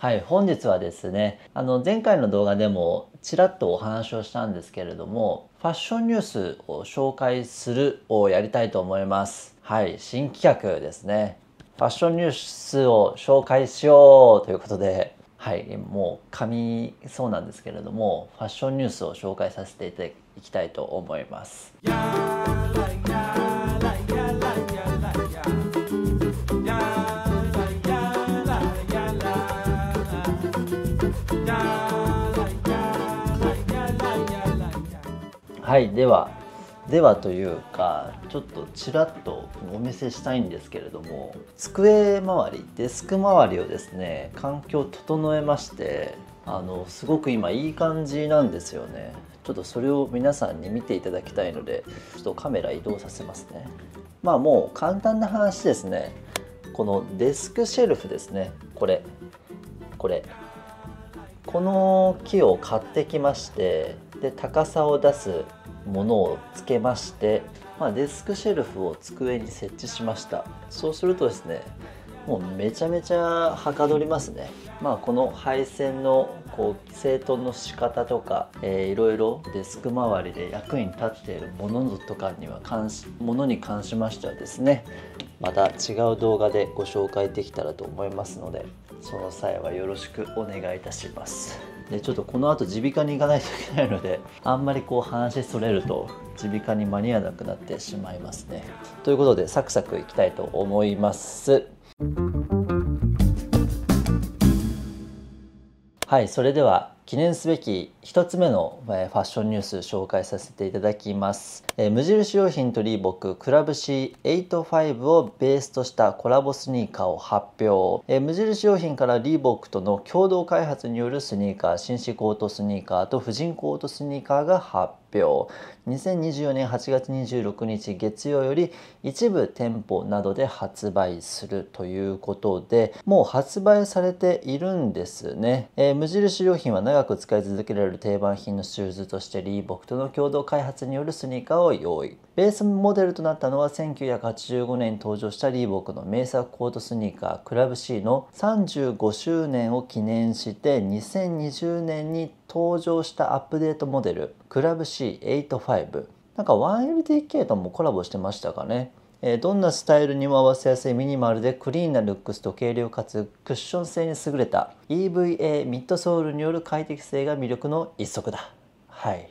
はい、本日はですね、あの前回の動画でもちらっとお話をしたんですけれども、ファッションニュースを紹介するをやりたいと思います。はい、新企画ですね。ファッションニュースを紹介しようということで、はい、もう噛みそうなんですけれども、ファッションニュースを紹介させていただきたいと思います。はいではではというかちょっとちらっとお見せしたいんですけれども机周りデスク周りをですね環境を整えましてあのすごく今いい感じなんですよねちょっとそれを皆さんに見ていただきたいのでちょっとカメラ移動させますねまあもう簡単な話ですねこのデスクシェルフですねこれこれこの木を買ってきましてで高さを出すものをつけまして、まあ、デスクシェルフを机に設置しましたそうするとですねもうめちゃめちゃはかどりますね、まあ、この配線のこう整頓の仕方とか、えー、いろいろデスク周りで役に立っているものとかには関しものに関しましてはですねまた違う動画でご紹介できたらと思いますのでその際はよろしくお願いいたします。でちょっとこのあと耳鼻科に行かないといけないのであんまりこう話それると耳鼻科に間に合わなくなってしまいますね。ということでサクサクいきたいと思います。はいそれでは記念すべき1つ目のファッションニュース紹介させていただきます、え無印良品とリーボッククラブ C85 をベースとしたコラボスニーカーを発表、え無印良品からリーボックとの共同開発によるスニーカー紳士コートスニーカーと婦人コートスニーカーが発表表2024年8月26日月曜より一部店舗などで発売するということでもう発売されているんですね、えー、無印良品は長く使い続けられる定番品のシューズとしてリーボックとの共同開発によるスニーカーを用意ベースモデルとなったのは1985年に登場したリーボックの名作コートスニーカークラブ C の35周年を記念して2020年に登場したアップデートモデルクラブ C85 なんか 1LDK ともコラボしてましたかねえどんなスタイルにも合わせやすいミニマルでクリーンなルックスと軽量かつクッション性に優れた EVA ミッドソールによる快適性が魅力の一足だはい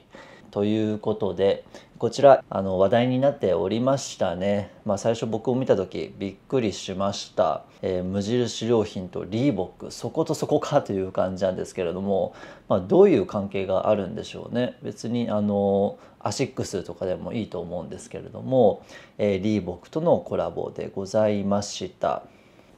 ということでこちらあの話題になっておりましたね、まあ、最初僕を見た時びっくりしました、えー、無印良品とリーボックそことそこかという感じなんですけれども、まあ、どういう関係があるんでしょうね別にあのアシックスとかでもいいと思うんですけれども、えー、リーボックとのコラボでございました。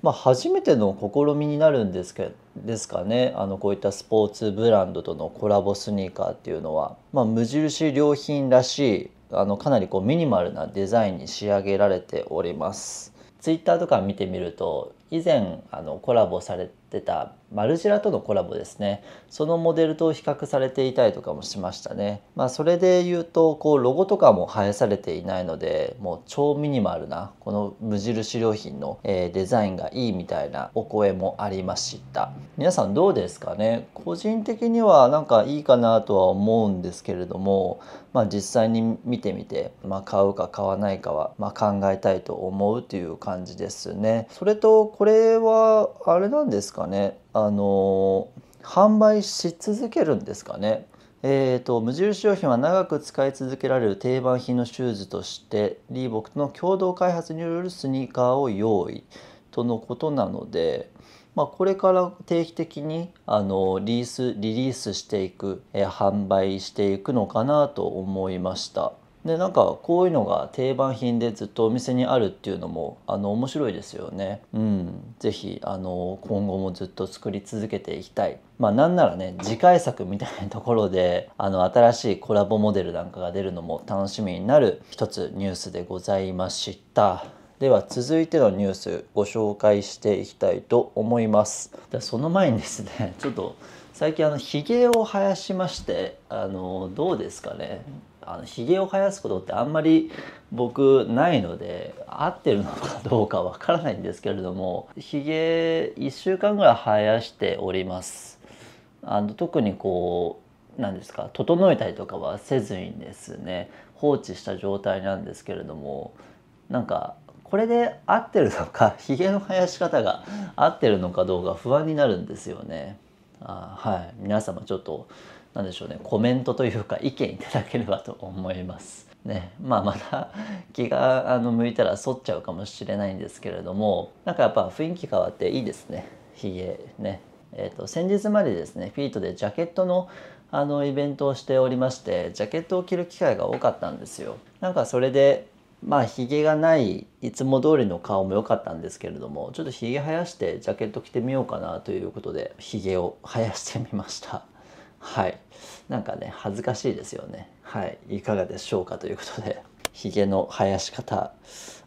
まあ、初めての試みになるんですけですかねあのこういったスポーツブランドとのコラボスニーカーっていうのは、まあ、無印良品らしいあのかなりこうミニマルなデザインに仕上げられております。ツイッターとか見てみると以前あのコラボされてたマルジェラとのコラボですねそのモデルと比較されていたりとかもしましたね、まあ、それで言うとこうロゴとかも生やされていないのでもう超ミニマルなこの無印良品の、えー、デザインがいいみたいなお声もありました皆さんどうですかね個人的にはなんかいいかなとは思うんですけれども、まあ、実際に見てみて、まあ、買うか買わないかは、ま考えたいと思うという感じですねそれとこれはあれなんですかねあの販売し続けるんですかねえーと、無印良品は長く使い続けられる定番品のシューズとしてリーボックとの共同開発によるスニーカーを用意とのことなので、まあ、これから定期的にあのリースリリースしていく、えー、販売していくのかなと思いました。でなんかこういうのが定番品でずっとお店にあるっていうのもあの面白いですよね。うん、ぜひあの今後もずっと作り続けていきたい。まあなんならね次回作みたいなところであの新しいコラボモデルなんかが出るのも楽しみになる一つニュースでございました。では続いてのニュースご紹介していきたいと思います。その前にですねちょっと最近あのひげを生やしましてあのどうですかねあのひげを生やすことってあんまり僕ないので合ってるのかどうかわからないんですけれどもヒゲ1週間ぐらい生やしておりますあの特にこう何ですか整えたりとかはせずにですね放置した状態なんですけれどもなんかこれで合ってるのかひげの生やし方が合ってるのかどうか不安になるんですよねあはい皆様ちょっと何でしょうねコメントというか意見いただければと思います。ねまあ、また気があの向いたら反っちゃうかもしれないんですけれどもなんかやっぱ雰囲気変わっていいですねひげね。えーと、と先日までですねフィートでジャケットのあのイベントをしておりましてジャケットを着る機会が多かったんですよ。なんかそれでまあひげがないいつも通りの顔も良かったんですけれどもちょっとひげ生やしてジャケット着てみようかなということでひげを生やしてみました。はいなんかね恥ずかしいですよねはいいかがでしょうかということでひげの生やし方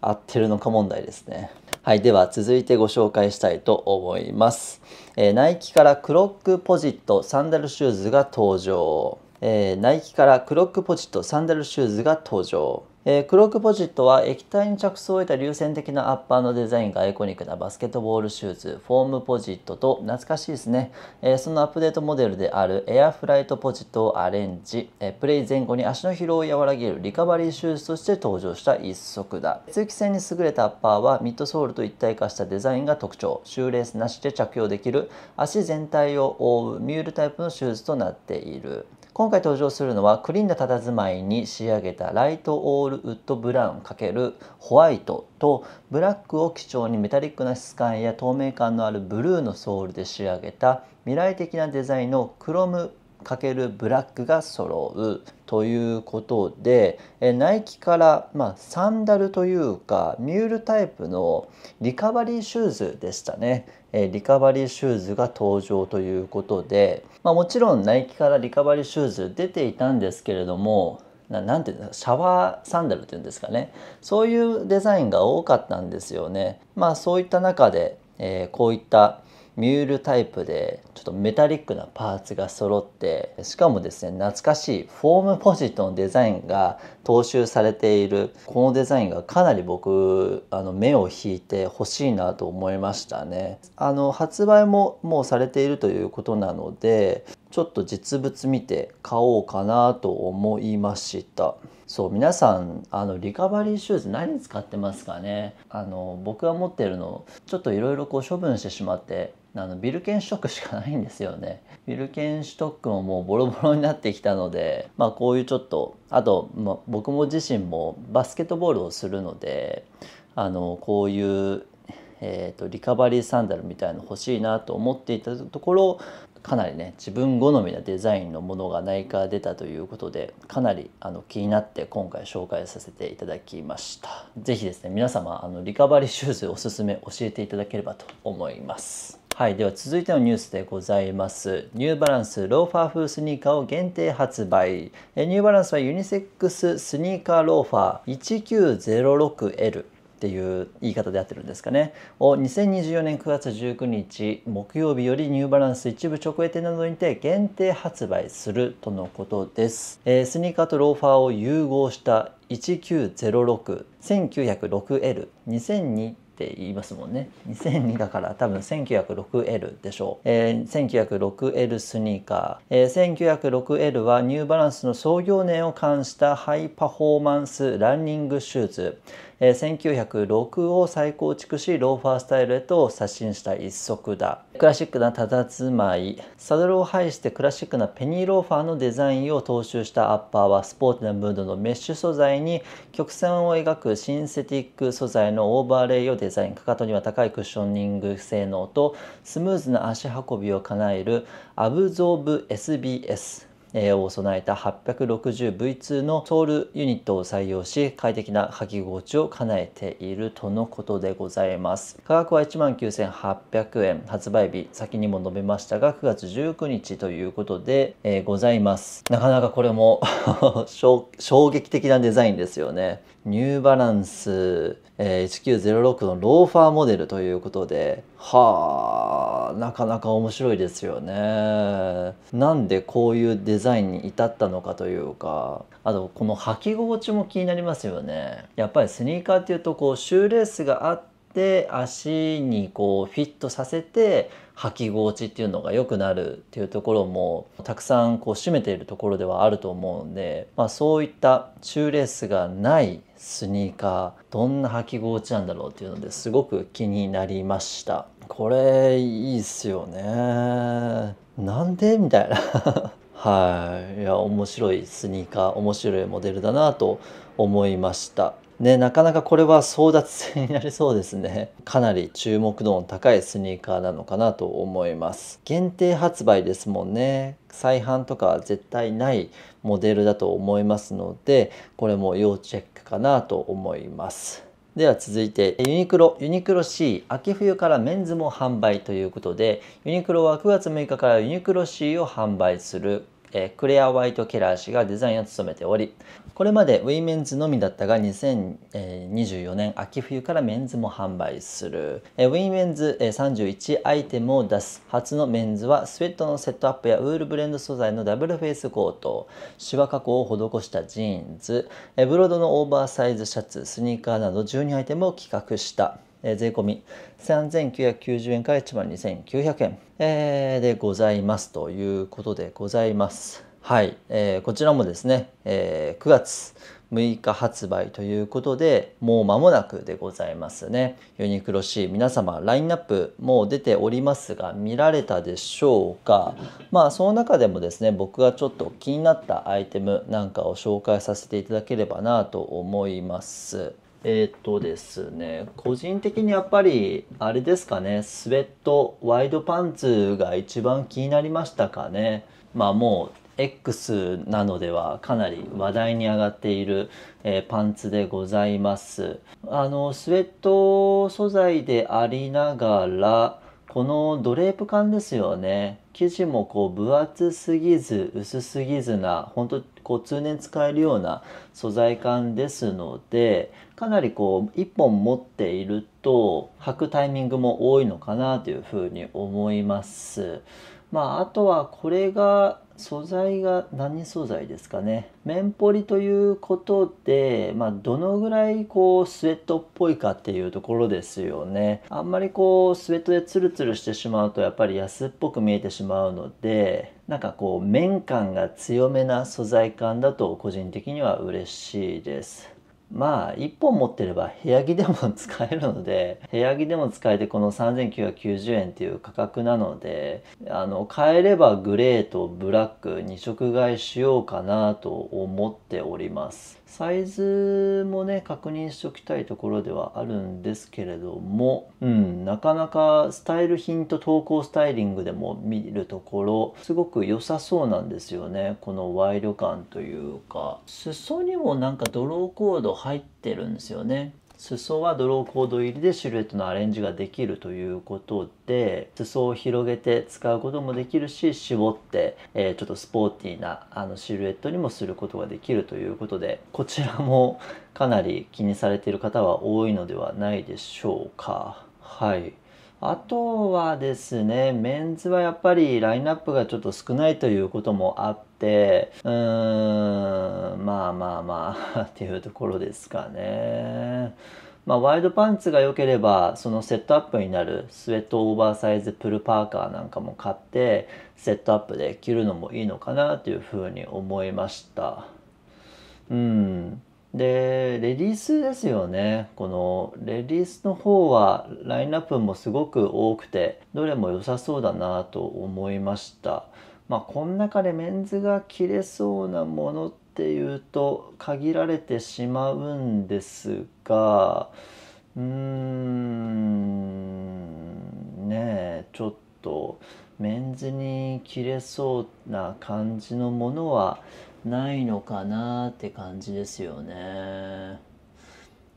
合ってるのか問題ですねはいでは続いてご紹介したいと思います、えー、ナイキからクロックポジットサンダルシューズが登場えー、ナイキからクロックポジットサンダルシューズが登場えクロークポジットは液体に着想を得た流線的なアッパーのデザインがアイコニックなバスケットボールシューズフォームポジットと懐かしいですね、えそのアップデートモデルであるエアフライトポジットをアレンジ、えプレイ前後に足の疲労を和らげるリカバリーシューズとして登場した一足だ通気性に優れたアッパーはミッドソールと一体化したデザインが特徴シューレースなしで着用できる足全体を覆うミュールタイプのシューズとなっている今回登場するのはクリーンな佇まいに仕上げたライトオールウッドブラウン×ホワイトとブラックを基調にメタリックな質感や透明感のあるブルーのソールで仕上げた未来的なデザインのクロム×ブラックが揃うということでナイキから、まあ、サンダルというかミュールタイプのリカバリーシューズでしたねリカバリーシューズが登場ということで、まあ、もちろんナイキからリカバリーシューズ出ていたんですけれども何て言うんですかシャワーサンダルっていうんですかねそういうデザインが多かったんですよね。まあ、そういった中で、えー、こういったミュールタイプでちょっとメタリックなパーツが揃ってしかもですね懐かしいフォームポジットのデザインが踏襲されているこのデザインがかなり僕あの目を引いて欲しいなと思いましたねあの発売ももうされているということなのでちょっと実物見て買おうかなと思いましたそう皆さんあのリカバリーシューズ何使ってますかねあの僕が持ってるのちょっといろいろ処分してしまってあのビルケントックしかないんですよねビルケントックももうボロボロになってきたのでまあこういうちょっとあと、まあ、僕も自身もバスケットボールをするのであのこういうえーと、とリカバリーサンダルみたいの欲しいなと思っていたところかなりね自分好みなデザインのものがないか出たということでかなりあの気になって今回紹介させていただきました是非ですね皆様あのリカバリーシューズおすすめ教えていただければと思いますはい、では続いてのニュースでございます。ニューバランスローファー風スニーカーを限定発売。ニューバランスはユニセックススニーカーローファー 1906L ていう言い方であってるんですかねを2024年9月19日木曜日よりニューバランス一部直営店などにて限定発売するとのことです、えー、スニーカーとローファーを融合した1906 1906L 2002って言いますもんね2002だから多分 1906L でしょう、えー、1906L スニーカー、えー、1906L はニューバランスの創業年を冠したハイパフォーマンスランニングシューズ、え1906を再構築しローファースタイルへと刷新した一足だクラシックな佇まいサドルを配してクラシックなペニーローファーのデザインを踏襲したアッパーはスポーツなムードのメッシュ素材に曲線を描くシンセティック素材のオーバーレイをデザインかかとには高いクッショニング性能とスムーズな足運びを叶えるアブゾーブ SBS を備えた 860V2 のソウルユニットを採用し快適な履き心地を叶えているとのことでございます価格は19,800円発売日先にも述べましたが9月19日ということで、えー、ございますなかなかこれも 衝撃的なデザインですよねニューバランス、えー、1906のローファーモデルということではあなかなか面白いですよねなんでこういうデザインザインに至ったのかというかあとこの履き心地も気になりますよねやっぱりスニーカーっていうとこうシューレースがあって足にこうフィットさせて履き心地っていうのが良くなるっていうところもたくさんこう占めているところではあると思うんで、まあ、そういったシューレースがないスニーカーどんな履き心地なんだろうっていうのですごく気になりましたこれいいっすよねなんでみたいなはいいや面白いスニーカー面白いモデルだなと思いましたねなかなかこれは争奪戦になりそうですねかなり注目度の高いスニーカーなのかなと思います限定発売ですもんね再販とか絶対ないモデルだと思いますのでこれも要チェックかなと思いますでは続いてユニクロユニクロ C 秋冬からメンズも販売ということでユニクロは9月6日からユニクロ C を販売するえー、クレア・ワイト・ケラー氏がデザインを務めておりこれまでウィメンズのみだったが2024年秋冬からメンズも販売する、えー、ウィメンズ31アイテムを出す初のメンズはスウェットのセットアップやウールブレンド素材のダブルフェイスコートシワ加工を施したジーンズ、えー、ブロードのオーバーサイズシャツスニーカーなど12アイテムを企画したえ税込3990円から1万2900円、えでございますということでございます。はい、えー、こちらもですね、えー、9月6日発売ということでもう間もなくでございますねユニクロ C 皆様ラインナップもう出ておりますが見られたでしょうかまあその中でもですね僕がちょっと気になったアイテムなんかを紹介させていただければなと思いますえー、っとですね、個人的にやっぱり、あれですかね、スウェット、ワイドパンツが一番気になりましたかね。まあもう、X なのではかなり話題に上がっている、えー、パンツでございます。あの、スウェット素材でありながら、このドレープ感ですよね。生地もこう分厚すぎず薄すぎずな、本当こう通年使えるような素材感ですので、かなりこう1本持っていると履くタイミングも多いのかなというふうに思います。まあ、あとはこれが素材が何素材ですかね面ポリということで、まあ、どのぐらいこうスウェットっぽいかっていうところですよねあんまりこうスウェットでツルツルしてしまうとやっぱり安っぽく見えてしまうのでなんかこう綿感が強めな素材感だと個人的には嬉しいですまあ1本持ってれば部屋着でも使えるので 部屋着でも使えてこの3990円っていう価格なのであの買えればグレーとブラック2色買いしようかなと思っておりますサイズもね確認しておきたいところではあるんですけれども、うん、なかなかスタイル品と投稿スタイリングでも見るところすごく良さそうなんですよねこのワイド感というか裾にもなんかドローコード入ってるんですよね裾はドローコード入りでシルエットのアレンジができるということで裾を広げて使うこともできるし絞って、えー、ちょっとスポーティーなあのシルエットにもすることができるということでこちらもかなり気にされている方は多いのではないでしょうか。はいあとはですねメンズはやっぱりラインナップがちょっと少ないということもあってて、うーん、まあまあまあっていうところですかね。まあ、ワイドパンツが良ければ、そのセットアップになるスウェットオーバーサイズプルパーカーなんかも買って、セットアップで着るのもいいのかなというふうに思いました。うん。で、レディースですよね。このレディースの方はラインナップもすごく多くて、どれも良さそうだなと思いました。まあ、この中でメンズが着れそうなものっていうと限られてしまうんですがうーんねえちょっとメンズに着れそうな感じのものはないのかなって感じですよね。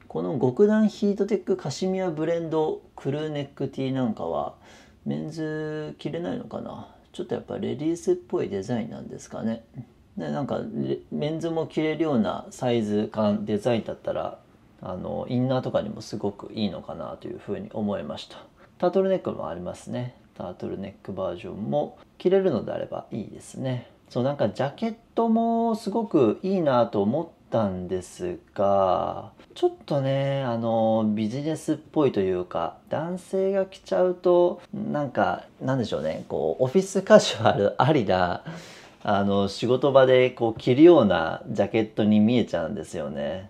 この極暖ヒートテックカシミヤブレンドクルーネックティーなんかはメンズ着れないのかなちょっとやっぱレディースっぽいデザインなんですかね。でなんかメンズも着れるようなサイズ感デザインだったらあのインナーとかにもすごくいいのかなというふうに思いましたタートルネックもありますねタートルネックバージョンも着れるのであればいいですねそうなんかジャケットもすごくいいなと思ったんですがちょっとねあのビジネスっぽいというか男性が着ちゃうとなんかなんでしょうねこうオフィスカジュアルありなあの仕事場でこう着るようなジャケットに見えちゃうんですよね。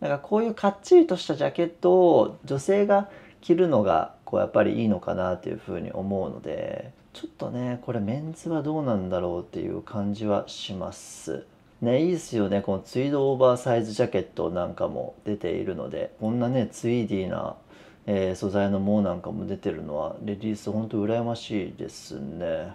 なんかこういうかっちりとしたジャケットを女性が着るのがこうやっぱりいいのかなというふうに思うのでちょっとねこれメンズはどうなんだろうっていう感じはします。ねいいですよねこのツイードオーバーサイズジャケットなんかも出ているのでこんなねツイーディーな、えー、素材のものなんかも出てるのはレディースほんと羨ましいですね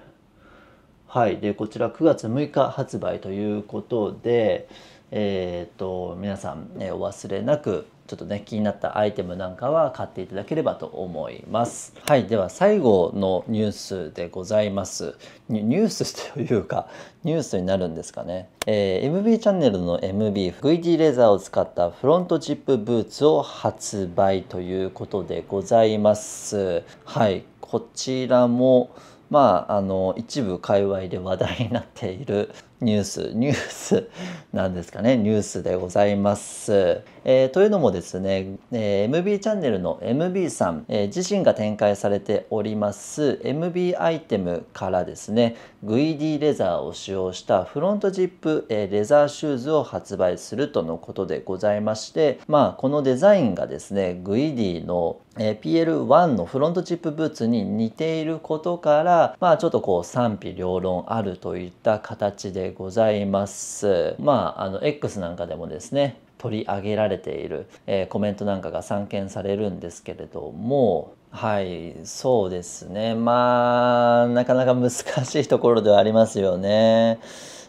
はいでこちら9月6日発売ということでえーと、皆さん、ね、お忘れなくちょっとね気になったアイテムなんかは買っていただければと思いますはいでは最後のニュースでございますニュースというか ニュースになるんですかね、えー、MB チャンネルの MBVD レザーを使ったフロントチップブーツを発売ということでございますはいこちらもまああの一部界隈で話題になっているニュース、ニュースなんですかね、ニュースでございます。えー、というのもですね、えー、MB チャンネルの MB さん、えー、自身が展開されております MB アイテムからですね、グイディレザーを使用したフロントジップ、えレザーシューズを発売するとのことでございまして、まあ、このデザインがですね、グイディのえ PL1 のフロントチップブーツに似ていることから、まあ、ちょっとこう賛否両論あるといった形ででございます。まあ、あの X なんかでもですね取り上げられている、えー、コメントなんかが散見されるんですけれどもはいそうですねまあなかなか難しいところではありますよね。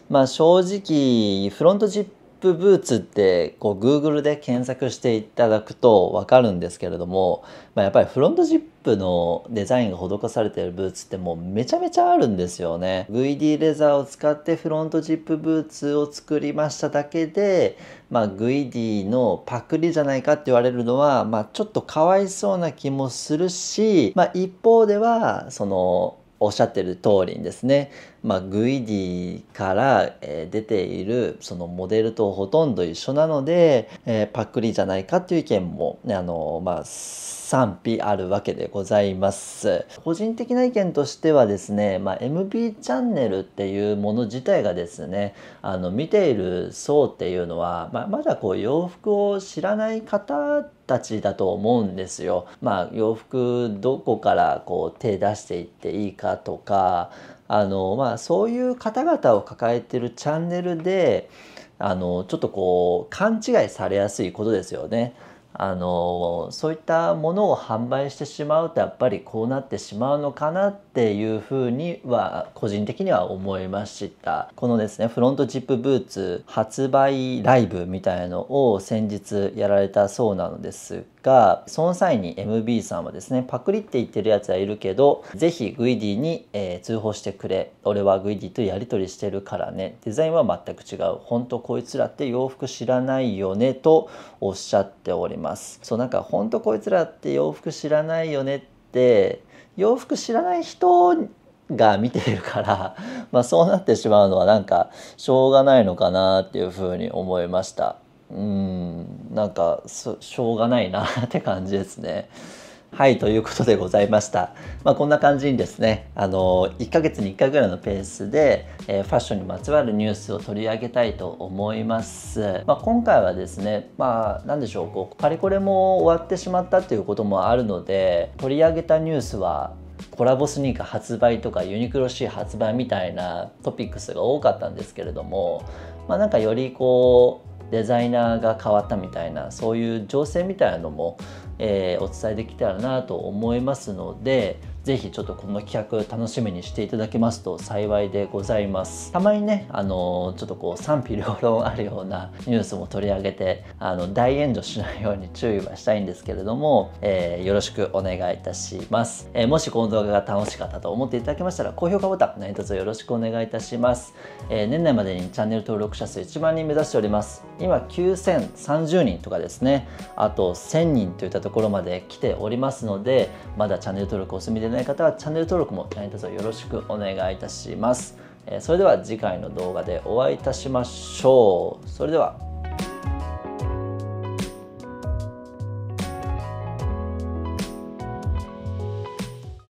まあ、正直フロントプブーツってこう Google で検索していただくと分かるんですけれども、まあ、やっぱりフロントジップのデザインが施されているブーツってもうめちゃめちゃあるんですよね。VD レザーを使ってフロントジップブーツを作りましただけで、まあ、VD のパクリじゃないかって言われるのは、まあ、ちょっとかわいそうな気もするし、まあ、一方ではそのおっしゃってる通りにですねまあ、グイディから、え出ているそのモデルとほとんど一緒なので、えー、パクリじゃないかという意見も、ね、あのまあ、賛否あるわけでございます。個人的な意見としてはですね、まあ、MB チャンネルっていうもの自体がですねあの見ている層っていうのは、まあ、まだこう洋服を知らない方たちだと思うんですよ。まあ、洋服どこからこう手出していっていいかとかあの、まあ、そういう方々を抱えてるチャンネルであのちょっとこう勘違いされやすいことですよね。あのそういったものを販売してしまうとやっぱりこうなってしまうのかなっっていうふうには個人的には思いましたこのですねフロントジップブーツ発売ライブみたいのを先日やられたそうなのですがその際に MB さんはですねパクリって言ってるやつはいるけど是非グイディに、えー、通報してくれ俺はグイディとやり取りしてるからねデザインは全く違う本当こいつらって洋服知らないよねとおっしゃっておりますそうなんか本当こいつらって洋服知らないよねって洋服知らない人が見ているから、まあ、そうなってしまうのはなんかしょうがないのかなっていうふうに思いました。うんなんかしょうがないなって感じですね。はい、ということでございました。まあ、こんな感じにですね、あの、1ヶ月に1回ぐらいのペースで、えー、ファッションにまつわるニュースを取り上げたいと思います。まあ、今回はですね、まあ、なんでしょう、こう、パリコレも終わってしまったということもあるので、取り上げたニュースは、コラボスニーカー発売とかユニクロ C 発売みたいなトピックスが多かったんですけれども、まあ、なんかよりこうデザイナーが変わったみたいなそういう情勢みたいなのもえー、お伝えできたらなと思いますのでぜひちょっとこの企画楽しみにしていただけますと幸いでございますたまにねあのちょっとこう賛否両論あるようなニュースも取り上げてあの大炎上しないように注意はしたいんですけれども、えー、よろしくお願いいたします、えー、もしこの動画が楽しかったと思っていただけましたら高評価ボタン何卒よろしくお願いいたします、えー、年内までにチャンネル登録者数1万人目指しております今9030人とかですねあと1000人といったところまで来ておりますのでまだチャンネル登録お済みでない方はチャンネル登録も何卒よろしくお願いいたします。それでは次回の動画でお会いいたしましょう。それでは。